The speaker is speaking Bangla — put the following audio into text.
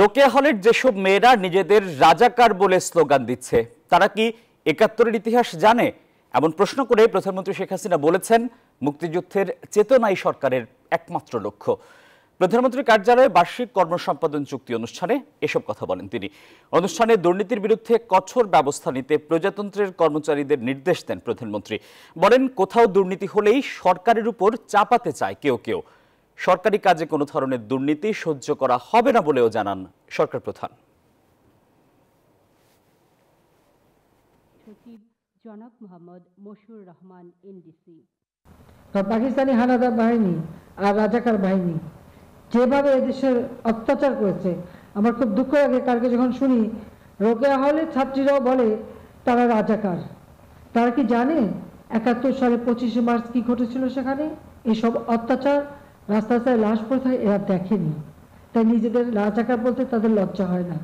রোকেয়া হলের যেসব মেয়েরা নিজেদের রাজাকার বলে স্লোগান দিচ্ছে তারা কি একাত্তরের ইতিহাস জানে এমন প্রশ্ন করে প্রধানমন্ত্রী শেখ হাসিনা বলেছেন মুক্তিযুদ্ধের চেতনাই সরকারের একমাত্র লক্ষ্য প্রধানমন্ত্রীর কার্যালয়ে বার্ষিক কর্মসম্পাদন চুক্তি অনুষ্ঠানে এসব কথা বলেন তিনি অনুষ্ঠানে দুর্নীতির বিরুদ্ধে কঠোর ব্যবস্থা নিতে প্রজাতন্ত্রের কর্মচারীদের নির্দেশ দেন প্রধানমন্ত্রী বলেন কোথাও দুর্নীতি হলেই সরকারের উপর চাপাতে চায় কেউ কেউ সরকারি কাজে কোনো ধরনের দুর্নীতি সহ্য করা হবে না বলেও জানান সরকার প্রধান পাকিস্তানি হানাদার বাহিনী আর রাজাকার বাহিনী যেভাবে এদেশের অত্যাচার করেছে আমার খুব দুঃখ লাগে কালকে যখন শুনি রোকেয়া হলে ছাত্রীরাও বলে তারা রাজাকার তারা কি জানে একাত্তর সালে পঁচিশে মার্চ কি ঘটেছিল সেখানে এসব অত্যাচার রাস্তায় লাশ পড়ে থাকে এরা দেখেনি তাই নিজেদের না চাকার বলতে তাদের লজ্জা হয় না